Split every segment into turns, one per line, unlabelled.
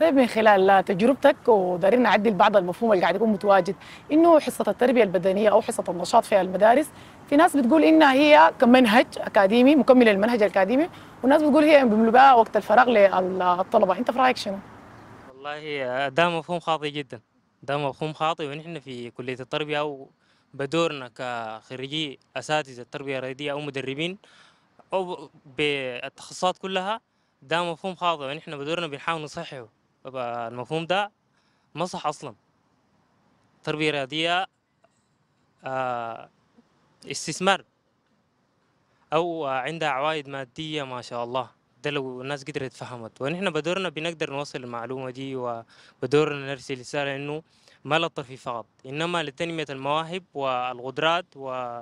طيب من خلال تجربتك ودارين نعدل بعض المفهوم اللي قاعد يكون متواجد انه حصه التربيه البدنيه او حصه النشاط في المدارس في ناس بتقول انها هي كمنهج اكاديمي مكمل للمنهج الاكاديمي وناس بتقول هي بيملوا وقت الفراغ للطلبه انت في رايك شنو؟
والله ده مفهوم خاطئ جدا ده مفهوم خاطئ ونحن في كليه التربيه او بدورنا كخريجي اساتذه التربيه الرياضيه او مدربين او بالتخصصات كلها ده مفهوم خاطئ ونحن بدورنا بنحاول نصححه المفهوم ده ما صح اصلا تربية رياضية آه، استثمار او عندها عوائد ماديه ما شاء الله ده لو الناس قدرت فهمت ونحن بدورنا بنقدر نوصل المعلومه دي وبدورنا نرسل رساله انه ما للترفيه فقط انما لتنميه المواهب والقدرات و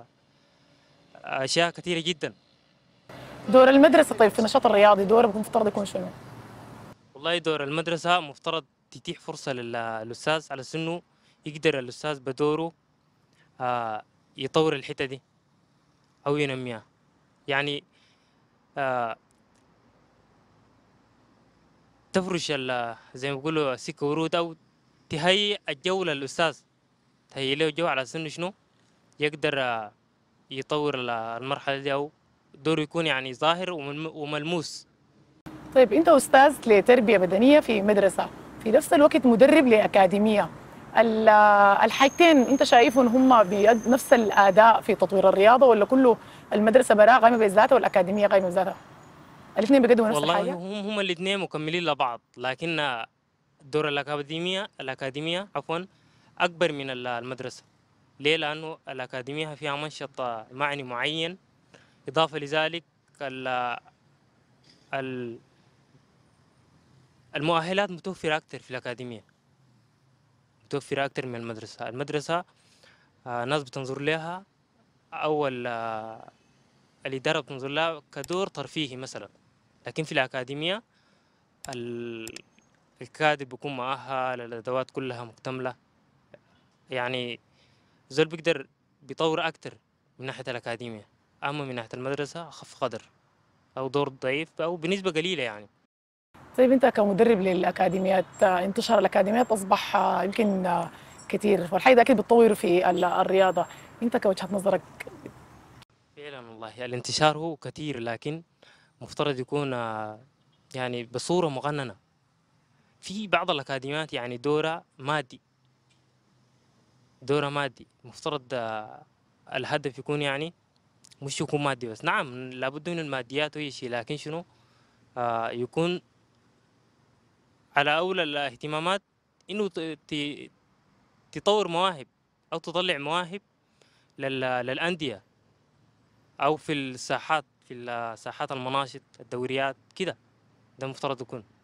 اشياء كثيره جدا
دور المدرسه طيب في النشاط الرياضي دوره المفترض يكون شنو؟
والله دور المدرسة مفترض تتيح فرصة للأستاذ على سنه يقدر الأستاذ بدوره آه، يطور الحتة دي أو ينميها يعني آه، تفرش زي ما بيقولوا سكة ورود أو تهيئ الجو للأستاذ تهيئ له جو على سنه شنو يقدر آه، يطور المرحلة دي أو دوره يكون يعني ظاهر وملموس
طيب انت استاذ لتربيه بدنيه في مدرسه في نفس الوقت مدرب لاكاديميه الحاجتين انت شايفهم هم بنفس الاداء في تطوير الرياضه ولا كله المدرسه براء قايمه بذاتها والاكاديميه قايمه بذاتها؟ الاثنين بيقدموا نفس الحاجه؟
والله هم هم الاثنين مكملين لبعض لكن دور الاكاديميه الاكاديميه عفوا اكبر من المدرسه ليه؟ لانه الاكاديميه فيها منشط معني معين اضافه لذلك ال ال المؤهلات متوفرة أكثر في الأكاديمية متوفرة أكثر من المدرسة المدرسة آه، ناس بتنظر لها أول آه، الإدارة بتنظر لها كدور ترفيهي مثلا لكن في الأكاديمية الكادر بيكون مؤهل الأدوات كلها مكتملة يعني زول بيقدر بيطور أكتر من ناحية الأكاديمية أما من ناحية المدرسة أخف قدر أو دور ضعيف أو بنسبة قليلة يعني
طيب انت كمدرب للاكاديميات انتشار الاكاديميات اصبح آه، يمكن آه، كثير والحاجه اكيد بتطور في الرياضه انت كوجهه نظرك
فعلا والله يعني الانتشار هو كثير لكن مفترض يكون آه، يعني بصوره مغننه في بعض الاكاديميات يعني دوره مادي دوره مادي مفترض الهدف يكون يعني مش يكون مادي بس نعم لابد من الماديات وهي شيء لكن شنو آه يكون على اولى الاهتمامات انه تطور مواهب او تطلع مواهب للانديه او في الساحات في الساحات المناشط الدوريات كده ده مفترض يكون